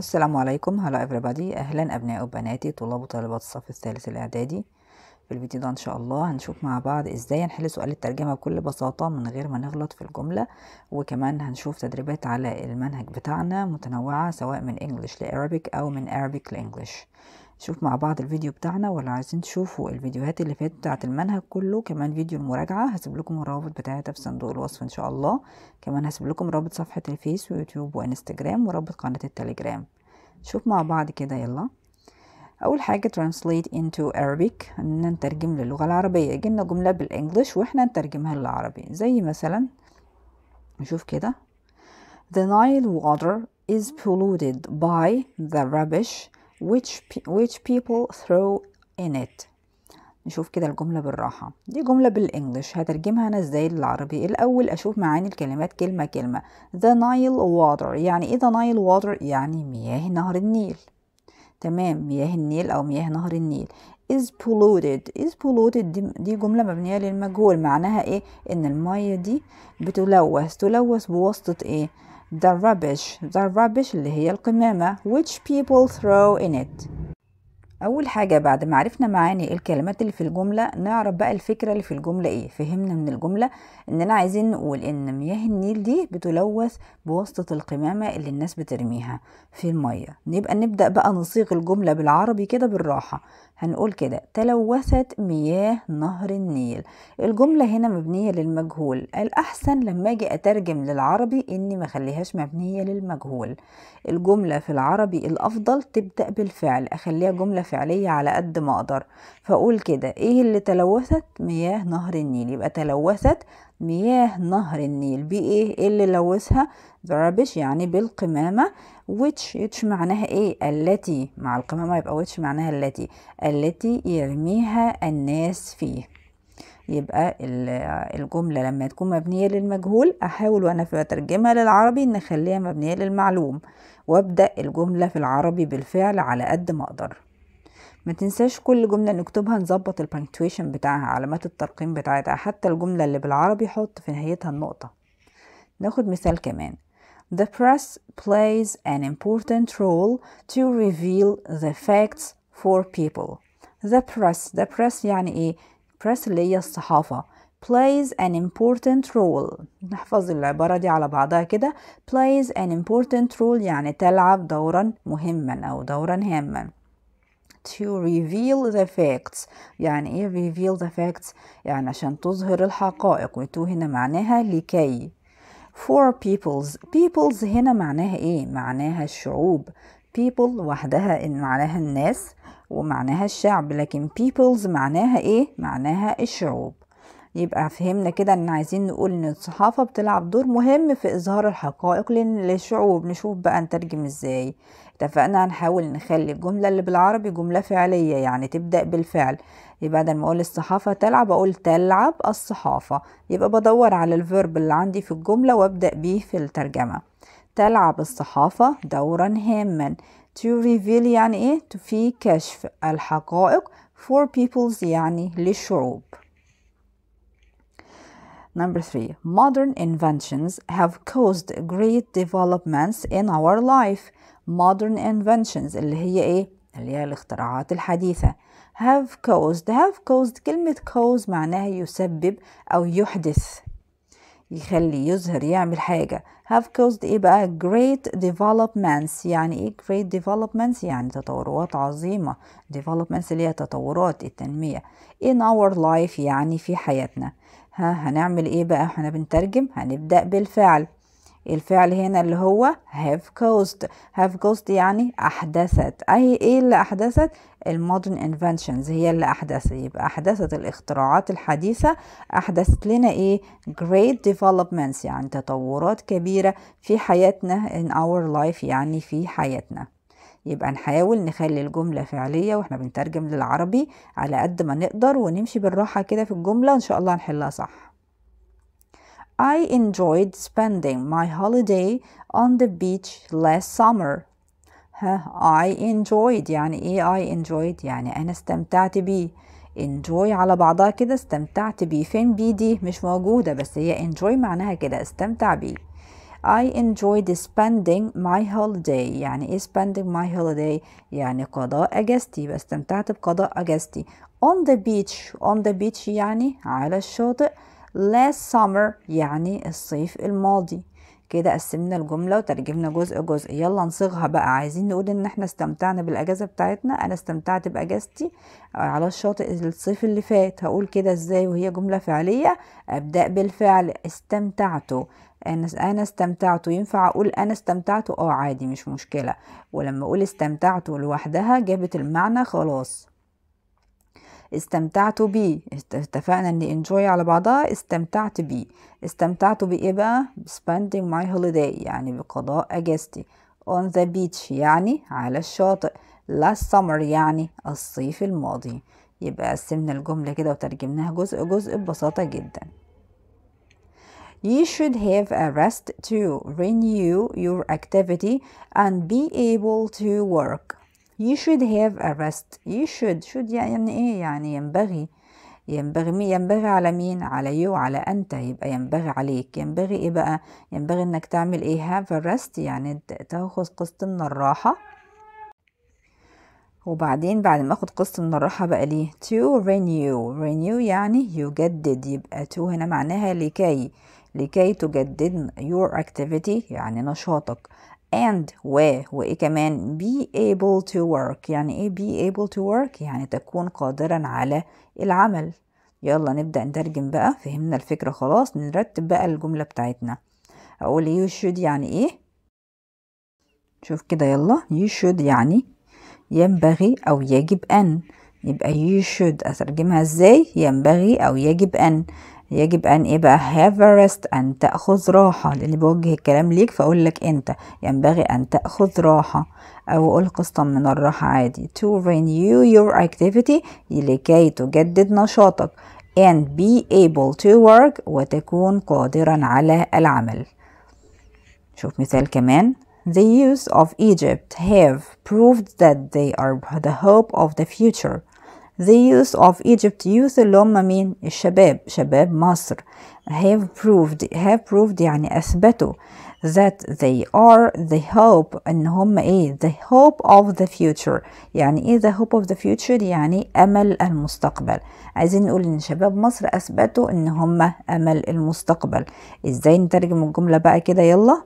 السلام عليكم هلا everybody اهلا ابناء وبناتي طلاب وطالبات الصف الثالث الاعدادي في الفيديو ده ان شاء الله هنشوف مع بعض ازاي هنحل سؤال الترجمه بكل بساطه من غير ما نغلط في الجمله وكمان هنشوف تدريبات على المنهج بتاعنا متنوعه سواء من انجلش لارابيك او من ارابيك لانجلش شوف مع بعض الفيديو بتاعنا ولا عايزين تشوفوا الفيديوهات اللي فاتت بتاعة المنهج كله كمان فيديو المراجعة هسيب لكم الروابط بتاعتها في صندوق الوصف إن شاء الله كمان هسيب لكم رابط صفحة الفيس ويوتيوب وانستجرام ورابط قناة التليجرام شوف مع بعض كده يلا أول حاجة translate into Arabic إن نترجم للغة العربية يجيلنا جملة بالإنجلش وإحنا نترجمها للعربي زي مثلا نشوف كده The Nile water is polluted by the rubbish which, which people throw in it نشوف كده الجملة بالراحة دي جملة بالإنجلش هترجمها أنا إزاي للعربي الأول أشوف معاني الكلمات كلمة كلمة the Nile water يعني إيه the Nile water يعني مياه نهر النيل تمام مياه النيل أو مياه نهر النيل is polluted is polluted دي, دي جملة مبنية للمجهول معناها إيه إن المياه دي بتلوث تلوث بواسطة إيه the rubbish the rubbish اللي هي القمامة which people throw in it أول حاجة بعد ما عرفنا معاني الكلمات اللي في الجملة نعرف بقى الفكرة اللي في الجملة إيه فهمنا من الجملة إننا عايزين نقول إن مياه النيل دي بتلوث بواسطة القمامة اللي الناس بترميها في المية نبقى نبدأ بقى نصيغ الجملة بالعربي كده بالراحة هنقول كده تلوثت مياه نهر النيل الجملة هنا مبنية للمجهول الأحسن لما أجي أترجم للعربي إني ما خليهاش مبنية للمجهول الجملة في العربي الأفضل تبدأ بالفعل أخليها جملة فعلية على قد ما أقدر فأقول كده إيه اللي تلوثت مياه نهر النيل يبقى تلوثت مياه نهر النيل بإيه؟ إيه اللي لوثها؟ the rubbish يعني بالقمامة which which معناها ايه التي مع القمامة يبقى which معناها التي التي يرميها الناس فيه يبقى الجملة لما تكون مبنية للمجهول أحاول وأنا في بترجمها للعربي نخليها مبنية للمعلوم وأبدأ الجملة في العربي بالفعل على قد ما أقدر ما تنساش كل جملة نكتبها نظبط البنكتويشن بتاعها علامات الترقيم بتاعتها حتى الجملة اللي بالعربي حط في نهايتها النقطة ناخد مثال كمان the press plays an important role to reveal the facts for people. The press, the press يعني إيه؟ press اللي هي الصحافة. plays an important role نحفظ العبارة دي على بعضها كده plays an important role يعني تلعب دورا مهما أو دورا هاما to reveal the facts يعني ايه reveal the facts يعني عشان تظهر الحقائق وتو هنا معناها لكي for peoples peoples هنا معناها ايه معناها الشعوب people وحدها إن معناها الناس ومعناها الشعب لكن peoples معناها ايه معناها الشعوب يبقى فهمنا كده ان عايزين نقول ان الصحافة بتلعب دور مهم في اظهار الحقائق للشعوب نشوف بقى نترجم ازاي اتفقنا هنحاول نخلي الجملة اللي بالعربي جملة فعلية يعني تبدأ بالفعل يبقى بدل ما اقول الصحافة تلعب اقول تلعب الصحافة يبقى بدور على الفيرب اللي عندي في الجملة وابدأ بيه في الترجمة تلعب الصحافة دورا هاما to reveal يعني ايه to في كشف الحقائق for peoples يعني للشعوب Number three, modern inventions have caused great developments in our life. Modern inventions اللي هي ايه؟ اللي هي الاختراعات الحديثة. have caused have caused كلمة cause معناها يسبب أو يحدث يخلي يظهر يعمل حاجة have caused إيه بقى great developments يعني إيه great developments يعني تطورات عظيمة developments اللي هي تطورات التنمية in our life يعني في حياتنا ها هنعمل ايه بقى احنا بنترجم هنبدأ بالفعل الفعل هنا اللي هو have caused have caused يعني أحدثت أي إيه اللي أحدثت المودرن انفنشنز هي اللي أحدثت يبقى أحدثت الاختراعات الحديثة أحدثت لنا إيه great developments يعني تطورات كبيرة في حياتنا in our life يعني في حياتنا يبقى نحاول نخلي الجملة فعلية واحنا بنترجم للعربي على قد ما نقدر ونمشي بالراحة كده في الجملة إن شاء الله هنحلها صح I enjoyed spending my holiday on the beach last summer ها I enjoyed يعني ايه I enjoyed يعني انا استمتعت بيه enjoy على بعضها كده استمتعت بيه فين بي دي مش موجودة بس هي enjoy معناها كده استمتع بيه I enjoyed spending my holiday يعني إيه spending my holiday يعني قضاء أجازتي واستمتعت بقضاء أجازتي on the beach on the beach يعني على الشاطئ last summer يعني الصيف الماضي كده قسمنا الجملة وترجمنا جزء جزء يلا نصيغها بقى عايزين نقول ان احنا استمتعنا بالاجازة بتاعتنا انا استمتعت باجازتي على الشاطئ الصيف اللي فات هقول كده ازاي وهي جملة فعلية ابدأ بالفعل استمتعت انا استمتعت ينفع اقول انا استمتعت اه عادي مش مشكله ولما اقول استمتعت لوحدها جابت المعنى خلاص استمتعت بيه اتفقنا ان انجوي على بعضها استمتعت بيه استمتعت بايه بقى spending my holiday يعني بقضاء اجازتي on the beach يعني على الشاطئ last summer يعني الصيف الماضي يبقى قسمنا الجملة كده وترجمناها جزء جزء ببساطة جدا You should have a rest to renew your activity and be able to work you should have a rest you should should يعني ايه يعني ينبغي ينبغي مين ينبغي على مين على يو على انت يبقى ينبغي عليك ينبغي ايه بقى ينبغي انك تعمل ايه have a rest يعني تاخد قسط من الراحه وبعدين بعد ما اخد قسط من الراحة بقى ليه to renew renew يعني يجدد يبقى to هنا معناها لكي لكي تجدد your activity يعني نشاطك and و وإيه كمان be able to work يعني إيه be able to work يعني تكون قادرا على العمل يلا نبدأ نترجم بقى فهمنا الفكرة خلاص نرتب بقى الجملة بتاعتنا أقول you should يعني إيه شوف كده يلا you should يعني ينبغي أو يجب أن يبقى you should أترجمها إزاي ينبغي أو يجب أن يجب ان ايه بقى have a rest ان تاخذ راحه اللي بوجه الكلام ليك فاقول لك انت ينبغي ان تاخذ راحه او اقول قسطا من الراحه عادي to renew your activity لكي تجدد نشاطك and be able to work وتكون قادرا على العمل شوف مثال كمان The youth of Egypt have proved that they are the hope of the future The youth of Egypt youth اللي هم مين الشباب شباب مصر have proved have proved يعني أثبتوا that they are the hope ان هم ايه the hope of the future يعني ايه the hope of the future يعني امل المستقبل عايزين نقول ان شباب مصر اثبتوا ان هم امل المستقبل ازاي نترجم الجملة بقى كده يلا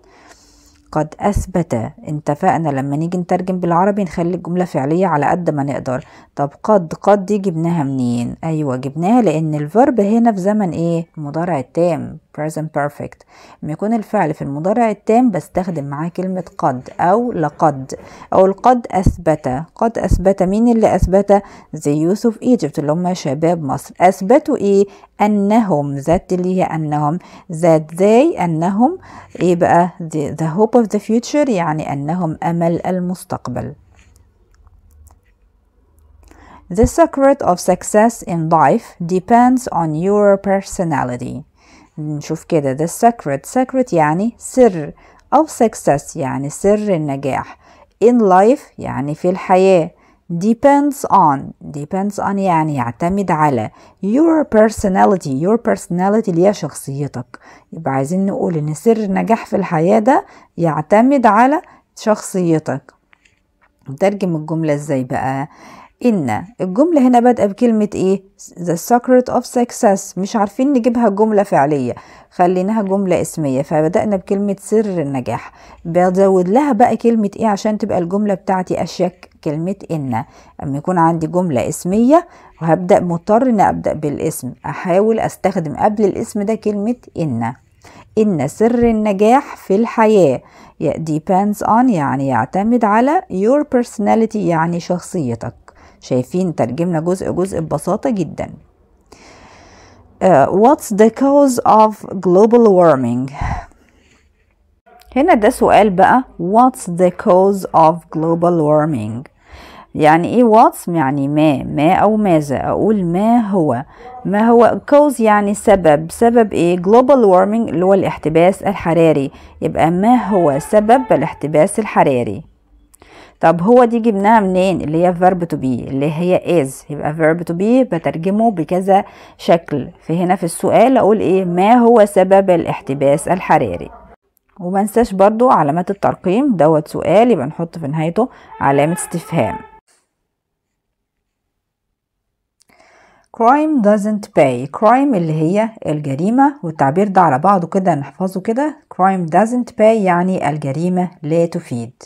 قد أثبت اتفقنا لما نيجي نترجم بالعربي نخلي الجملة فعلية على قد ما نقدر طب قد قد دي جبناها منين أيوة جبناها لأن الفرب هنا في زمن إيه المضارع التام present perfect لما يكون الفعل في المضارع التام بستخدم معاه كلمة قد أو لقد أو القد أثبت قد أثبت مين اللي أثبت زي يوسف إيجبت اللي هم شباب مصر أثبتوا إيه أنهم ذات اللي هي أنهم ذات زي أنهم إيه بقى the, the hope of the future يعني أنهم أمل المستقبل The secret of success in life depends on your personality. نشوف كده ده السكرت سكرت يعني سر أو success يعني سر النجاح in life يعني في الحياة depends on depends on يعني يعتمد على your personality your personality اللي هي شخصيتك يبقى عايزين نقول ان سر النجاح في الحياة ده يعتمد على شخصيتك نترجم الجملة ازاي بقى إن الجملة هنا بادئة بكلمة إيه؟ The secret of success مش عارفين نجيبها جملة فعلية خليناها جملة اسمية فبدأنا بكلمة سر النجاح بزود لها بقى كلمة إيه عشان تبقى الجملة بتاعتي أشيك كلمة إن أما يكون عندي جملة اسمية وهبدأ مضطر إن أبدأ بالاسم أحاول أستخدم قبل الاسم ده كلمة إن إن سر النجاح في الحياة depends on يعني يعتمد على your personality يعني شخصيتك شايفين ترجمنا جزء جزء ببساطة جدا uh, What's the cause of global warming? هنا ده سؤال بقى What's the cause of global warming? يعني ايه واتس يعني ما ما او ماذا اقول ما هو ما هو كوز يعني سبب سبب ايه global warming اللي هو الاحتباس الحراري يبقى ما هو سبب الاحتباس الحراري طب هو دي جبناها منين اللي هي verb to be اللي هي is يبقى verb to be بترجمه بكذا شكل هنا في السؤال اقول ايه ما هو سبب الاحتباس الحراري وما انساش برضو علامات الترقيم دوت سؤال يبقى نحط في نهايته علامة استفهام crime doesn't pay crime اللي هي الجريمة والتعبير ده على بعضه كده نحفظه كده crime doesn't pay يعني الجريمة لا تفيد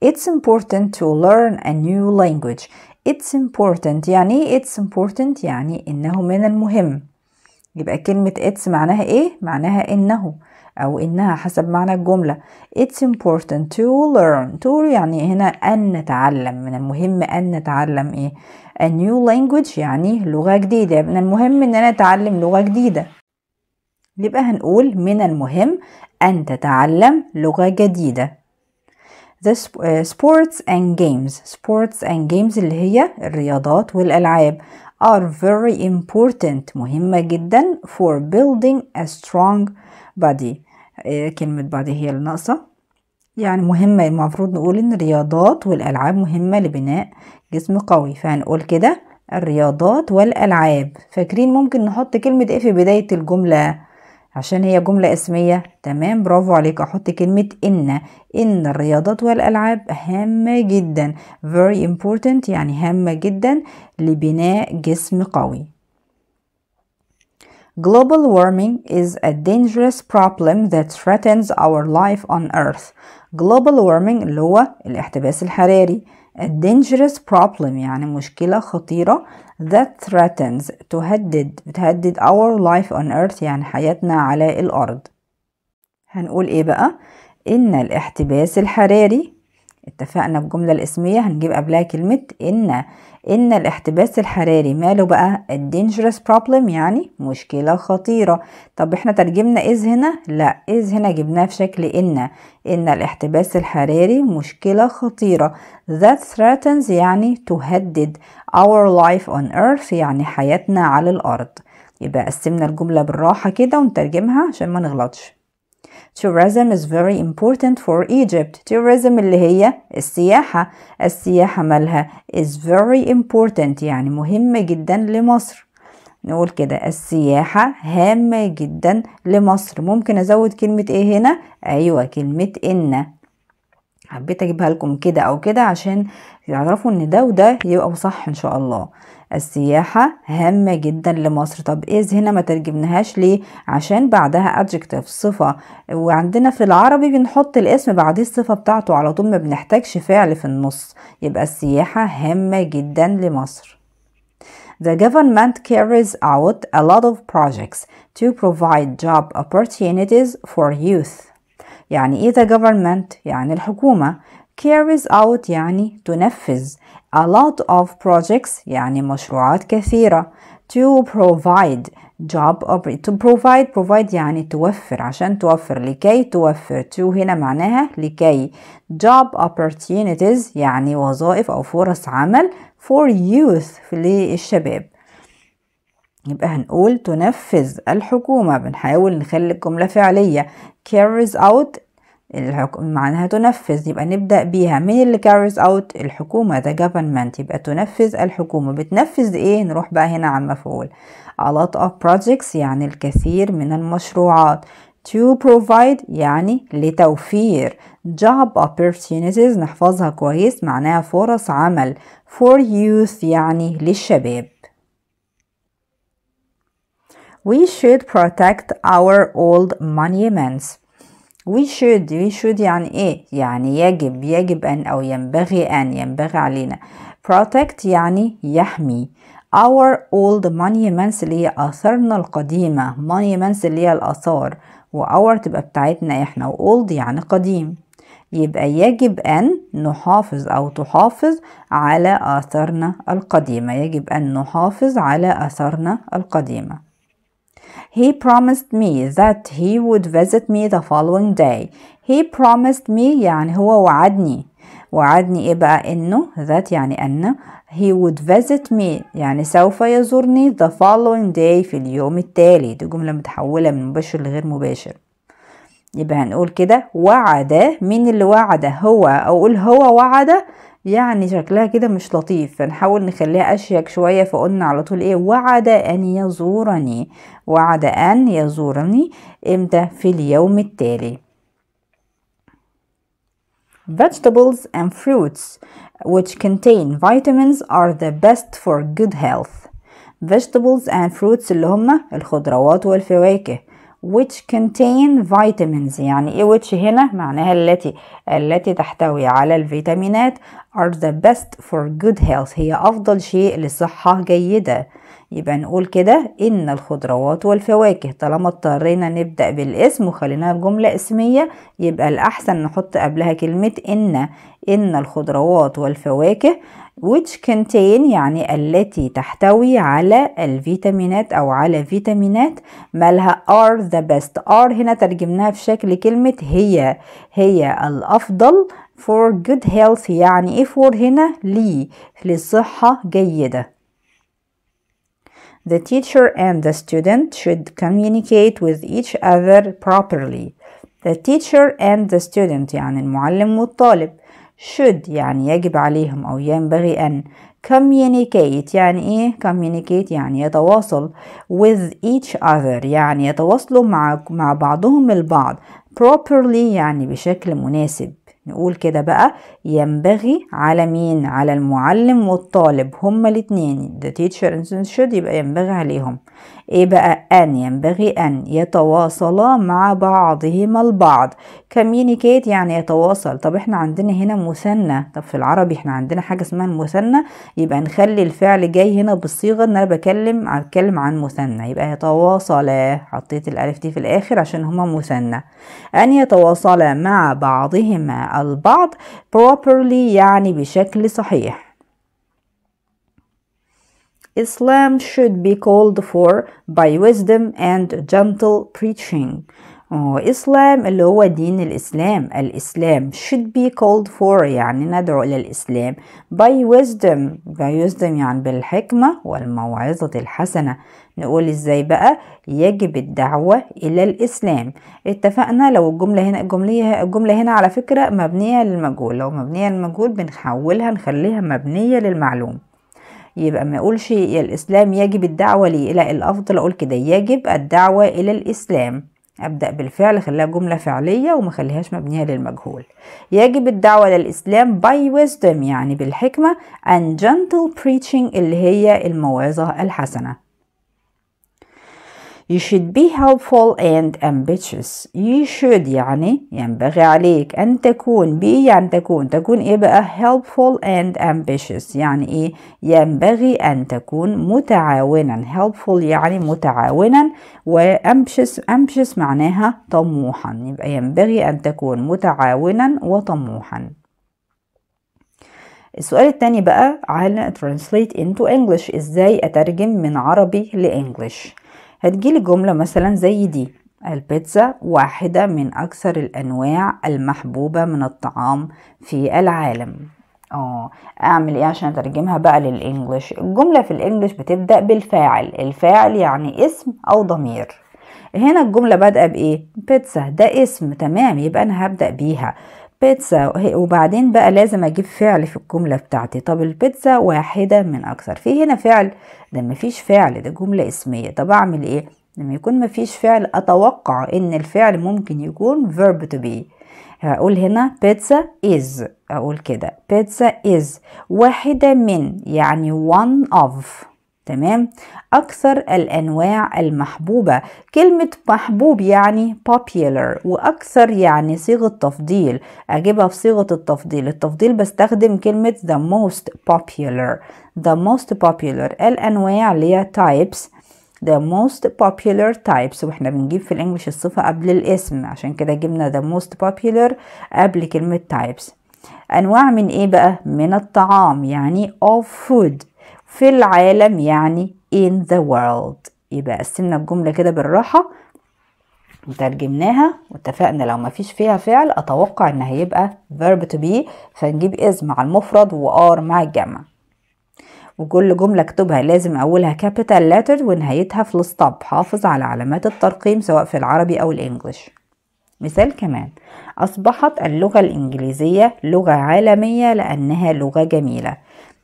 It's important to learn a new language. It's important يعني it's important يعني إنه من المهم يبقى كلمة it's معناها إيه؟ معناها إنه أو إنها حسب معنى الجملة It's important to learn to يعني هنا أن نتعلم من المهم أن نتعلم إيه A new language يعني لغة جديدة من المهم إن أنا أتعلم لغة جديدة يبقى هنقول من المهم أن تتعلم لغة جديدة the uh, sports and games sports and games اللي هي الرياضات والألعاب are very important مهمة جدا for building a strong body آه، كلمة body هي الناقصة يعني مهمة المفروض نقول إن الرياضات والألعاب مهمة لبناء جسم قوي فهنقول كده الرياضات والألعاب فاكرين ممكن نحط كلمة إيه في بداية الجملة عشان هي جملة اسمية تمام برافو عليك احط كلمة ان ان الرياضات والالعاب هامة جدا very important يعني هامة جدا لبناء جسم قوي Global warming is a dangerous problem that threatens our life on earth. Global warming اللي هو الاحتباس الحراري A dangerous problem يعني مشكلة خطيرة that threatens تهدد بتهدد our life on earth يعني حياتنا على الأرض هنقول إيه بقى؟ إن الاحتباس الحراري اتفقنا الجملة الاسمية هنجيب قبلها كلمة إن إن الاحتباس الحراري ماله بقى dangerous problem يعني مشكلة خطيرة طب احنا ترجمنا إذ هنا لا إذ هنا جبناه في شكل إن إن الاحتباس الحراري مشكلة خطيرة that threatens يعني تهدد our life on earth يعني حياتنا على الأرض يبقى قسمنا الجملة بالراحة كده ونترجمها عشان ما نغلطش tourism is very important for Egypt tourism اللي هي السياحة السياحة مالها is very important يعني مهمة جدا لمصر نقول كده السياحة هامة جدا لمصر ممكن أزود كلمة إيه هنا أيوة كلمة إن حبيت أجيبها لكم كده أو كده عشان تعرفوا إن ده وده يبقوا صح إن شاء الله السياحة هامة جدا لمصر طب إذ إيه هنا ما ترجمناهاش ليه عشان بعدها adjective صفة وعندنا في العربي بنحط الاسم بعديه الصفة بتاعته على طول ما بنحتاجش فعل في النص يبقى السياحة هامة جدا لمصر The government carries out a lot of projects to provide job opportunities for youth. يعني إيه the government؟ يعني الحكومة. carries out يعني تنفذ a lot of projects يعني مشروعات كثيرة to provide job to provide provide يعني توفر عشان توفر لكي توفر to هنا معناها لكي job opportunities يعني وظائف أو فرص عمل for youth للشباب يبقى هنقول تنفذ الحكومة بنحاول نخلي الجملة فعلية carries out الحكم معناها تنفذ يبقى نبدأ بيها من اللي carries out الحكومة the government يبقى تنفذ الحكومة بتنفذ ايه نروح بقى هنا على المفعول a lot of projects يعني الكثير من المشروعات to provide يعني لتوفير job opportunities نحفظها كويس معناها فرص عمل for youth يعني للشباب We should protect our old monuments we should we should يعني ايه يعني يجب يجب ان او ينبغي ان ينبغي علينا protect يعني يحمي our old monuments اللي هي آثارنا القديمة monuments اللي هي الآثار و our تبقى بتاعتنا احنا و old يعني قديم يبقى يجب أن نحافظ أو تحافظ على آثارنا القديمة يجب أن نحافظ على آثارنا القديمة He promised me that he would visit me the following day. He promised me يعني هو وعدني وعدني ايه بقى انه that يعني ان he would visit me يعني سوف يزورني the following day في اليوم التالي دي جملة متحولة من مباشر لغير مباشر يبقى هنقول كده وعده مين اللي وعده هو اقول هو وعده يعني شكلها كده مش لطيف فنحاول نخليها اشيك شوية فقلنا على طول ايه وعد ان يزورني وعد ان يزورني امتى في اليوم التالي Vegetables and fruits which contain vitamins are the best for good health vegetables and fruits اللي هما الخضروات والفواكه which contain vitamins يعني ايه which هنا معناها التي التي تحتوي على الفيتامينات are the best for good health هي افضل شيء لصحة جيدة يبقى نقول كده إن الخضروات والفواكه طالما اضطرينا نبدأ بالاسم وخليناها جملة اسمية يبقى الأحسن نحط قبلها كلمة إن إن الخضروات والفواكه which contain يعني التي تحتوي على الفيتامينات أو على فيتامينات مالها are the best are هنا ترجمناها في شكل كلمة هي هي الأفضل for good health يعني إيه for هنا لي للصحة جيدة The teacher and the student should communicate with each other properly. The teacher and the student يعني المعلم والطالب should يعني يجب عليهم أو ينبغي أن communicate يعني إيه communicate يعني يتواصل with each other يعني يتواصلوا مع مع بعضهم البعض properly يعني بشكل مناسب نقول كده بقى ينبغي على مين على المعلم والطالب هما الاتنين the teacher and student يبقى ينبغي عليهم ايه بقى ان ينبغي ان يتواصلا مع بعضهما البعض كميونيكيت يعني يتواصل طب احنا عندنا هنا مثنى طب في العربي احنا عندنا حاجه اسمها المثنى يبقى نخلي الفعل جاي هنا بالصيغه ان انا بكلم اتكلم عن مثنى يبقى يتواصلا حطيت الالف دي في الاخر عشان هما مثنى ان يتواصلا مع بعضهما البعض properly يعني بشكل صحيح Islam should be called for by wisdom and gentle preaching إسلام oh, اللي هو دين الإسلام الإسلام should be called for يعني ندعو إلى الإسلام by wisdom by wisdom يعني بالحكمة والموعظة الحسنة نقول إزاي بقى يجب الدعوة إلى الإسلام اتفقنا لو الجملة هنا الجملة, الجملة هنا على فكرة مبنية للمجهول لو مبنية للمجهول بنحولها نخليها مبنية للمعلوم يبقى ما اقولش يا الاسلام يجب الدعوه ليه لا الافضل اقول كده يجب الدعوه الى الاسلام ابدا بالفعل خليها جمله فعليه وما خليهاش مبنيه للمجهول يجب الدعوه للاسلام by wisdom يعني بالحكمه and gentle preaching اللي هي الموعظه الحسنه You should be helpful and ambitious. You should يعني ينبغي عليك أن تكون be يعني تكون تكون إيه بقى helpful and ambitious يعني إيه ينبغي أن تكون متعاونا helpful يعني متعاونا و ambitious معناها طموحا يبقى ينبغي أن تكون متعاونا وطموحا السؤال التاني بقى على translate into English ازاي اترجم من عربي لإنجليش هتجيلي جملة مثلا زي دي البيتزا واحدة من أكثر الأنواع المحبوبة من الطعام في العالم اه اعمل ايه عشان اترجمها بقى للانجليش الجمله في الانجليش بتبدا بالفاعل الفاعل يعني اسم او ضمير هنا الجمله بادئه بايه بيتزا ده اسم تمام يبقى انا هبدا بيها بيتزا وبعدين بقى لازم اجيب فعل في الجملة بتاعتي طب البيتزا واحدة من اكثر في هنا فعل ده مفيش فعل ده جملة اسمية طب اعمل ايه لما يكون مفيش فعل اتوقع ان الفعل ممكن يكون verb to be هقول هنا بيتزا is اقول كده بيتزا is واحدة من يعني one of تمام أكثر الأنواع المحبوبة كلمة محبوب يعني popular وأكثر يعني صيغة تفضيل أجيبها في صيغة التفضيل التفضيل بستخدم كلمة the most popular the most popular الأنواع اللي هي types the most popular types واحنا بنجيب في الانجليش الصفة قبل الاسم عشان كده جبنا the most popular قبل كلمة types أنواع من إيه بقى؟ من الطعام يعني of food في العالم يعني in the world يبقى قسمنا الجملة كده بالراحة وترجمناها واتفقنا لو مفيش فيها فعل أتوقع إن هيبقى verb to be فنجيب is مع المفرد وار مع الجمع وكل جملة اكتبها لازم أولها capital letter ونهايتها في الستوب حافظ على علامات الترقيم سواء في العربي أو الإنجليش مثال كمان أصبحت اللغة الإنجليزية لغة عالمية لأنها لغة جميلة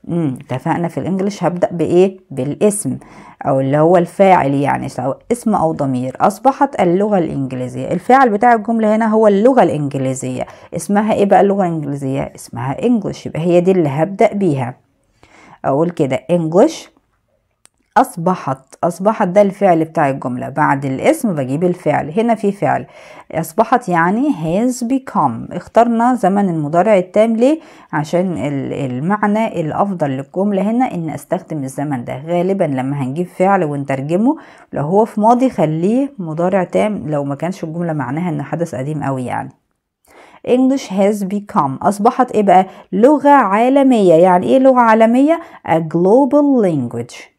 امم اتفقنا في الانجليش هبدا بايه بالاسم او اللي هو الفاعل يعني سواء اسم او ضمير اصبحت اللغه الانجليزيه الفاعل بتاع الجمله هنا هو اللغه الانجليزيه اسمها ايه بقى اللغه الانجليزيه اسمها انجلش يبقى هي دي اللي هبدا بيها اقول كده انجلش أصبحت أصبحت ده الفعل بتاع الجملة بعد الاسم بجيب الفعل هنا في فعل أصبحت يعني has become اخترنا زمن المضارع التام ليه عشان المعنى الأفضل للجملة هنا إن أستخدم الزمن ده غالبا لما هنجيب فعل ونترجمه لو هو في ماضي خليه مضارع تام لو ما كانش الجملة معناها إن حدث قديم قوي يعني English has become أصبحت إيه بقى لغة عالمية يعني إيه لغة عالمية a global language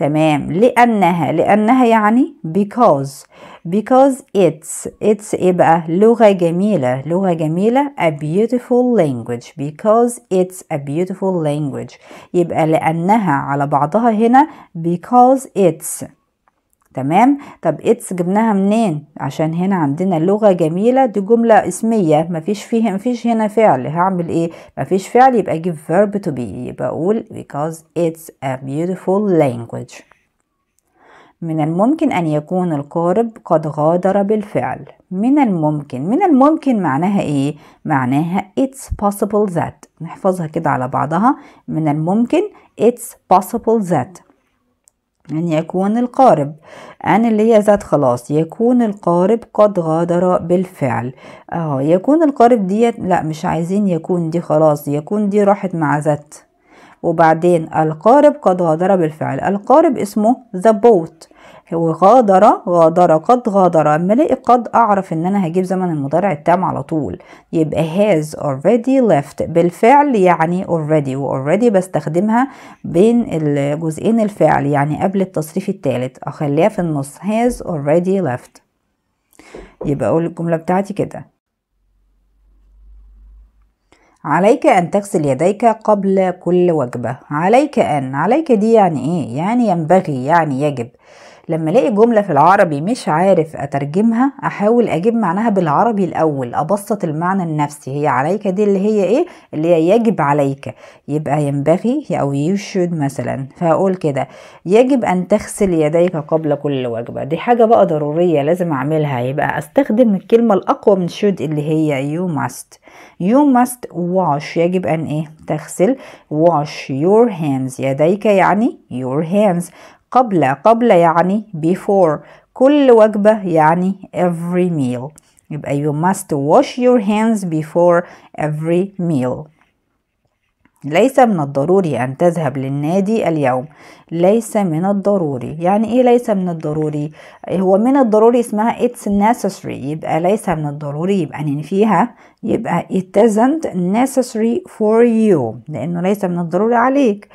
تمام لأنها لأنها يعني because because it's it's إيه بقى لغة جميلة لغة جميلة a beautiful language because it's a beautiful language يبقى لأنها على بعضها هنا because it's تمام طب اتس جبناها منين عشان هنا عندنا لغه جميله دي جمله اسميه مفيش فيها مفيش هنا فعل هعمل ايه مفيش فعل يبقى اجيب verb to be يبقى اقول because it's a beautiful language من الممكن أن يكون القارب قد غادر بالفعل من الممكن من الممكن معناها إيه؟ معناها it's possible that نحفظها كده على بعضها من الممكن it's possible that أن يكون القارب أن اللي هي ذات خلاص يكون القارب قد غادر بالفعل أهو يكون القارب ديت لا مش عايزين يكون دي خلاص يكون دي راحت مع ذات وبعدين القارب قد غادر بالفعل القارب اسمه the boat وغادر غادر قد غادر اما الاقي قد اعرف ان انا هجيب زمن المضارع التام على طول يبقى has already left بالفعل يعني already و already بستخدمها بين الجزئين الفعل يعني قبل التصريف الثالث اخليها في النص has already left يبقى اقول الجمله بتاعتي كده عليك أن تغسل يديك قبل كل وجبة عليك أن عليك دي يعني إيه؟ يعني ينبغي يعني يجب لما الاقي جملة في العربي مش عارف اترجمها احاول اجيب معناها بالعربي الاول ابسط المعنى النفسي هي عليك دي اللي هي ايه اللي هي يجب عليك يبقى ينبغي او يشد مثلا فاقول كده يجب ان تغسل يديك قبل كل وجبة دي حاجة بقى ضرورية لازم اعملها يبقى استخدم الكلمة الاقوى من شود اللي هي you must you must wash يجب ان ايه تغسل wash your hands يديك يعني your hands قبل قبل يعني before كل وجبة يعني every meal يبقى you must wash your hands before every meal ليس من الضروري أن تذهب للنادي اليوم ليس من الضروري يعني إيه ليس من الضروري هو من الضروري اسمها it's necessary يبقى ليس من الضروري يبقى فيها يبقى it isn't necessary for you لأنه ليس من الضروري عليك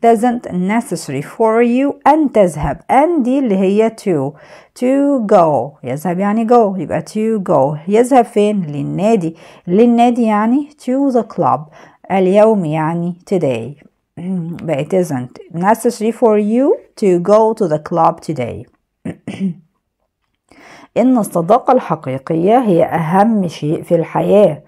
doesn't necessary for you أن تذهب and دي اللي هي to to go يذهب يعني go يبقى to go يذهب فين للنادي للنادي يعني to the club اليوم يعني today mm, but it isn't necessary for you to go to the club today إن الصداقة الحقيقية هي أهم شيء في الحياة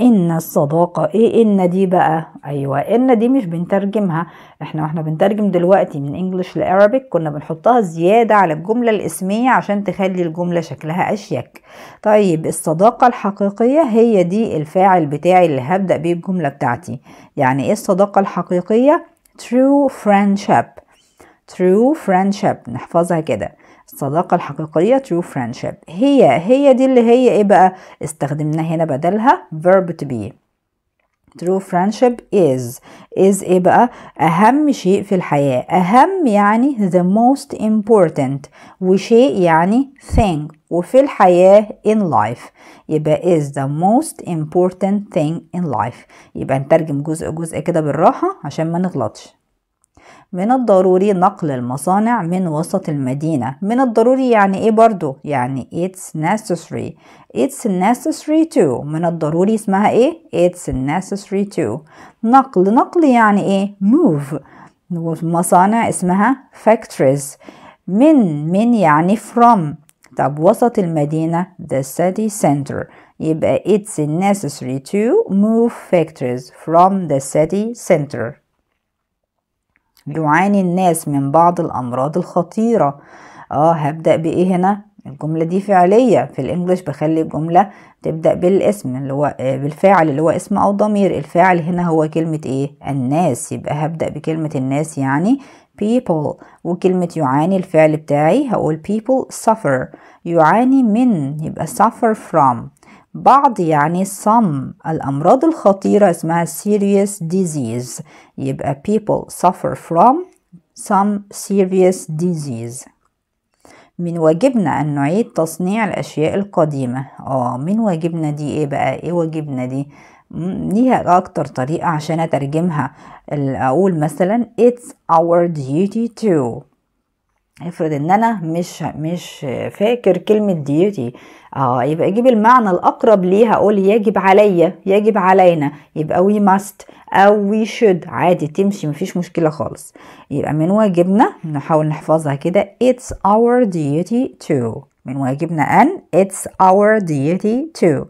ان الصداقه ايه ان دي بقى ايوه ان دي مش بنترجمها احنا واحنا بنترجم دلوقتي من انجلش لارابيك كنا بنحطها زياده على الجمله الاسميه عشان تخلي الجمله شكلها اشيك طيب الصداقه الحقيقيه هي دي الفاعل بتاعي اللي هبدا بيه الجمله بتاعتي يعني ايه الصداقه الحقيقيه true friendship true friendship نحفظها كده الصداقة الحقيقية true friendship هي هي دي اللي هي ايه بقى استخدمناها هنا بدلها verb to be true friendship is is ايه بقى اهم شيء في الحياة اهم يعني the most important وشيء يعني thing وفي الحياة in life يبقى is the most important thing in life يبقى نترجم جزء جزء كده بالراحة عشان ما نغلطش من الضروري نقل المصانع من وسط المدينة من الضروري يعني ايه برضو يعني it's necessary it's necessary to من الضروري اسمها ايه it's necessary to نقل نقل يعني ايه move مصانع اسمها factories من من يعني from طب وسط المدينة the city center يبقى it's necessary to move factories from the city center يعاني الناس من بعض الأمراض الخطيرة اه هبدأ بإيه هنا الجملة دي فعلية في الإنجليش بخلي الجملة تبدأ بالاسم اللي هو آه، بالفاعل اللي هو اسم أو ضمير الفاعل هنا هو كلمة إيه الناس يبقى هبدأ بكلمة الناس يعني people وكلمة يعاني الفعل بتاعي هقول people suffer يعاني من يبقى suffer from بعض يعني some الأمراض الخطيرة اسمها serious disease يبقى people suffer from some serious disease من واجبنا أن نعيد تصنيع الأشياء القديمة آه من واجبنا دي إيه بقى إيه واجبنا دي ليها أكتر طريقة عشان أترجمها أقول مثلا It's our duty to افرض ان انا مش مش فاكر كلمه ديوتي اه يبقى اجيب المعنى الاقرب ليها اقول يجب عليا يجب علينا يبقى وي ماست او وي شود عادي تمشي مفيش مشكله خالص يبقى من واجبنا نحاول نحفظها كده اتس اور ديوتي تو من واجبنا ان اتس اور ديوتي تو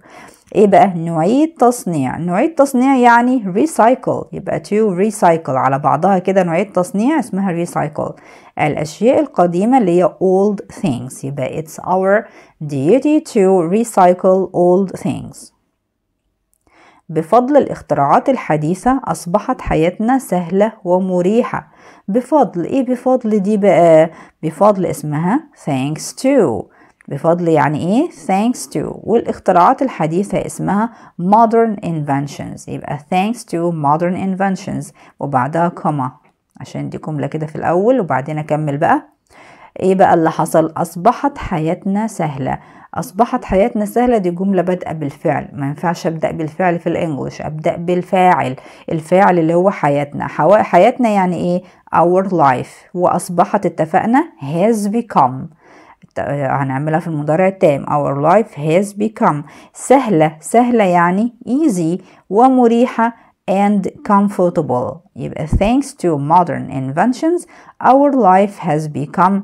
ايه بقى نعيد تصنيع نعيد تصنيع يعني recycle يبقى to recycle على بعضها كده نعيد تصنيع اسمها recycle الاشياء القديمه اللي هي old things يبقى it's our duty to recycle old things بفضل الاختراعات الحديثة أصبحت حياتنا سهلة ومريحة بفضل إيه بفضل دي بقى بفضل اسمها thanks to بفضل يعني ايه thanks to والاختراعات الحديثة اسمها modern inventions يبقى thanks to modern inventions وبعدها كما عشان دي جملة كده في الأول وبعدين أكمل بقى ايه بقى اللي حصل أصبحت حياتنا سهلة أصبحت حياتنا سهلة دي جملة بادئة بالفعل ما ينفعش أبدأ بالفعل في الإنجليش أبدأ بالفاعل الفاعل اللي هو حياتنا حياتنا يعني إيه our life وأصبحت اتفقنا has become هنعملها في المضارع التام our life has become سهلة سهلة يعني easy ومريحة and comfortable يبقى thanks to modern inventions our life has become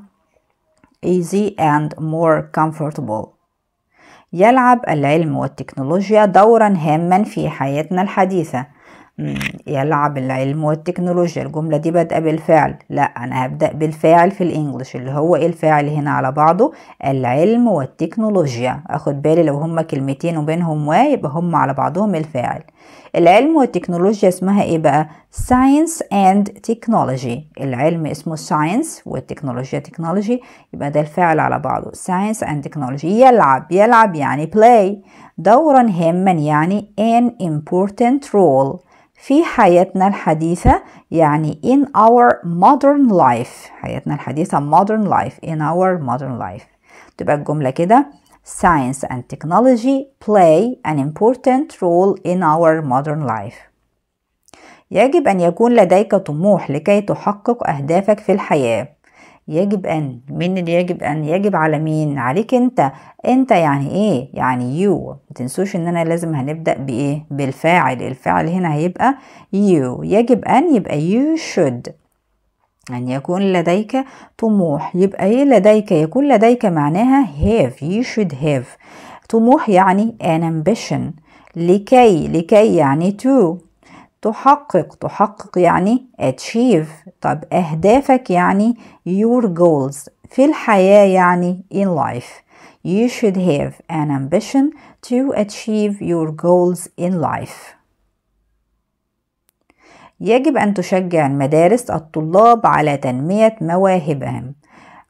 easy and more comfortable يلعب العلم والتكنولوجيا دورا هاما في حياتنا الحديثة يلعب العلم والتكنولوجيا الجملة دي بادئة بالفعل لا أنا هبدأ بالفاعل في الإنجليش اللي هو إيه الفاعل هنا على بعضه العلم والتكنولوجيا أخد بالي لو هما كلمتين وبينهم واي يبقى هما على بعضهم الفاعل العلم والتكنولوجيا اسمها إيه بقى Science and Technology العلم اسمه Science والتكنولوجيا Technology يبقى ده الفاعل على بعضه Science and Technology يلعب يلعب يعني play دورا هاما يعني an important role في حياتنا الحديثة يعني in our modern life حياتنا الحديثة modern life in our modern life تبقى الجملة كده science and technology play an important role in our modern life يجب أن يكون لديك طموح لكي تحقق أهدافك في الحياة يجب أن مين اللي يجب أن يجب على مين عليك أنت أنت يعني إيه يعني يو متنسوش إن أنا لازم هنبدأ بإيه بالفاعل الفاعل هنا هيبقى يو يجب أن يبقى يو should أن يكون لديك طموح يبقى إيه لديك يكون لديك معناها have you should have طموح يعني an ambition لكي لكي يعني to تحقق تحقق يعني achieve طب أهدافك يعني your goals في الحياة يعني in life you should have an ambition to achieve your goals in life يجب أن تشجع المدارس الطلاب على تنمية مواهبهم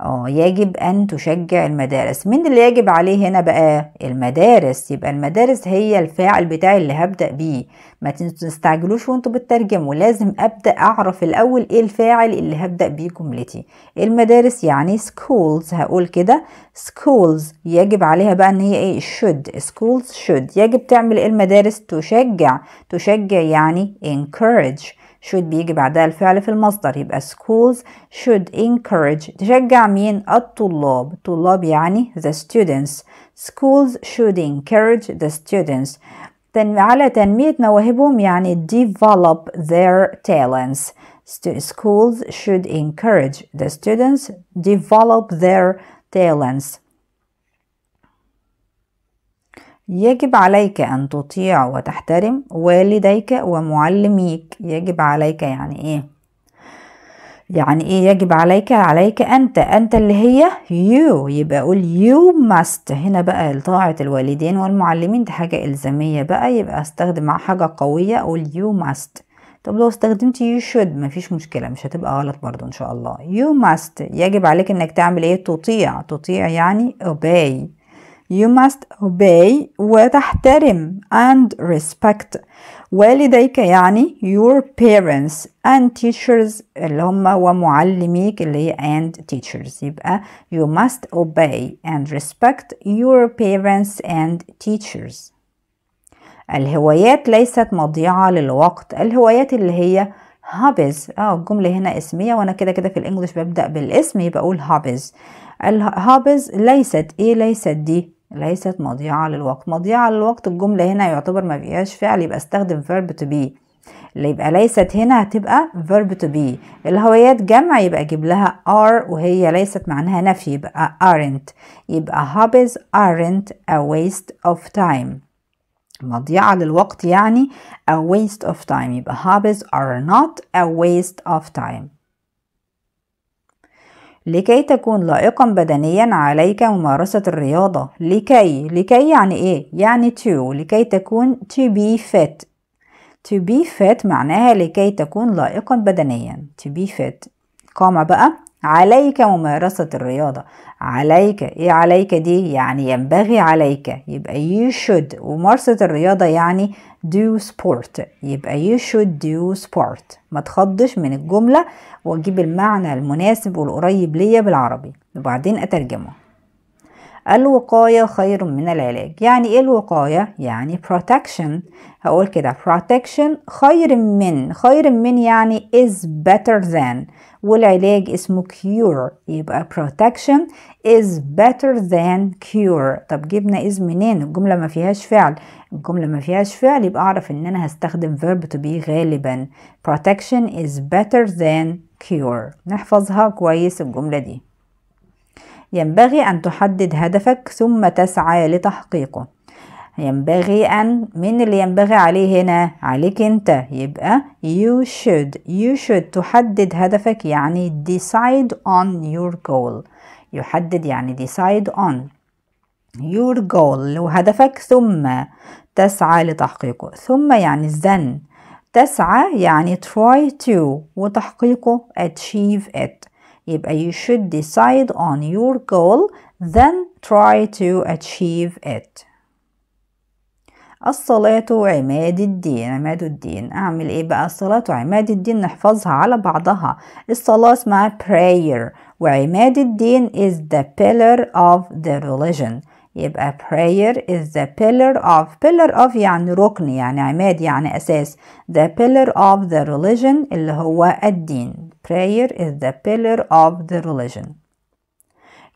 اه يجب ان تشجع المدارس مين اللي يجب عليه هنا بقى المدارس يبقى المدارس هي الفاعل بتاعي اللي هبدا بيه ما تستعجلوش وانتوا بتترجموا لازم ابدا اعرف الاول ايه الفاعل اللي هبدا بيه جملتي المدارس يعني schools هقول كده schools يجب عليها بقى ان هي ايه should schools should يجب تعمل ايه المدارس تشجع تشجع يعني encourage should بيجي بعدها الفعل في المصدر يبقى schools should encourage تشجع مين الطلاب يعني the students schools should encourage the students تن... على تنمية مواهبهم يعني develop their talents schools should encourage the students develop their talents يجب عليك أن تطيع وتحترم والديك ومعلميك يجب عليك يعني إيه؟ يعني إيه يجب عليك عليك أنت أنت اللي هي you يبقى أقول you must هنا بقى طاعة الوالدين والمعلمين دي حاجة إلزامية بقى يبقى أستخدم مع حاجة قوية أقول you must طب لو استخدمت you should مفيش مشكلة مش هتبقى غلط برضو إن شاء الله you must يجب عليك إنك تعمل إيه تطيع تطيع يعني obey You must obey وتحترم and respect والديك يعني your parents and teachers اللي هم ومعلميك اللي هي and teachers يبقى you must obey and respect your parents and teachers الهوايات ليست مضيعة للوقت الهوايات اللي هي هابز اه الجملة هنا اسمية وانا كده كده في الانجليش ببدأ بالاسم يبقى اقول هابز الهابز ليست ايه ليست دي ليست مضيعة للوقت مضيعة للوقت الجملة هنا يعتبر ما فيهاش فعل يبقى استخدم verb to be اللي يبقى ليست هنا هتبقى verb to be الهويات جمع يبقى اجيب لها are وهي ليست معناها نفي يبقى aren't يبقى hobbies aren't a waste of time مضيعة للوقت يعني a waste of time يبقى hobbies are not a waste of time لكي تكون لائقا بدنيا عليك ممارسة الرياضة لكي لكي يعني ايه؟ يعني to لكي تكون to be fit to be fit معناها لكي تكون لائقا بدنيا to be fit قام بقى عليك ممارسة الرياضة عليك ايه عليك دي يعني ينبغي عليك يبقى you should ممارسة الرياضة يعني do sport يبقى you should do sport ما تخضش من الجملة واجيب المعنى المناسب والقريب ليا بالعربي وبعدين اترجمه الوقاية خير من العلاج يعني ايه الوقاية؟ يعني protection هقول كده protection خير من خير من يعني is better than والعلاج اسمه cure يبقى protection is better than cure طب جبنا is منين الجملة ما فيهاش فعل الجملة ما فيهاش فعل يبقى أعرف إن أنا هستخدم verb to be غالبا protection is better than cure نحفظها كويس الجملة دي ينبغي أن تحدد هدفك ثم تسعى لتحقيقه ينبغي أن مين اللي ينبغي عليه هنا عليك أنت يبقى you should you should تحدد هدفك يعني decide on your goal يحدد يعني decide on your goal لو هدفك ثم تسعى لتحقيقه ثم يعني then تسعى يعني try to وتحقيقه achieve it يبقى you should decide on your goal then try to achieve it الصلاة عماد الدين عماد الدين أعمل إيه بقى الصلاة عماد الدين نحفظها على بعضها الصلاة اسمها prayer وعماد الدين is the pillar of the religion يبقى prayer is the pillar of pillar of يعني ركن يعني عماد يعني أساس the pillar of the religion اللي هو الدين prayer is the pillar of the religion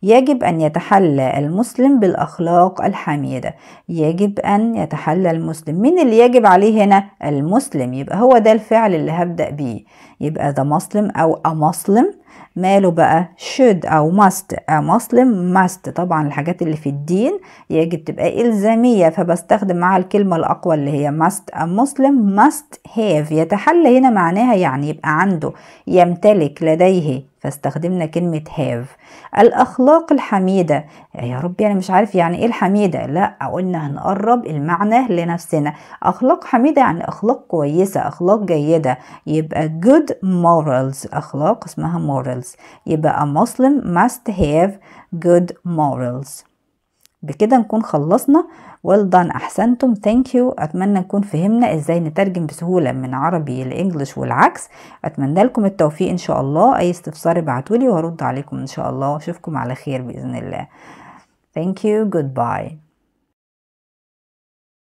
يجب أن يتحلى المسلم بالأخلاق الحميدة يجب أن يتحلى المسلم مين اللي يجب عليه هنا المسلم يبقى هو ده الفعل اللي هبدأ بيه يبقى ده مسلم أو أمسلم ماله بقى should أو must a آه، Muslim must طبعا الحاجات اللي في الدين يجب تبقى إلزامية فبستخدم معاها الكلمة الأقوى اللي هي must a آه، Muslim must have يتحلى هنا معناها يعني يبقى عنده يمتلك لديه فاستخدمنا كلمة have الأخلاق الحميدة يا ربي أنا مش عارف يعني إيه الحميدة لا قلنا هنقرب المعنى لنفسنا أخلاق حميدة يعني أخلاق كويسة أخلاق جيدة يبقى good morals أخلاق اسمها morals morals يبقى a Muslim must have good morals بكده نكون خلصنا well done احسنتم thank you اتمنى نكون فهمنا ازاي نترجم بسهولة من عربي لانجلش والعكس اتمنى لكم التوفيق ان شاء الله اي استفسار ابعتولي وهرد عليكم ان شاء الله واشوفكم على خير باذن الله thank you goodbye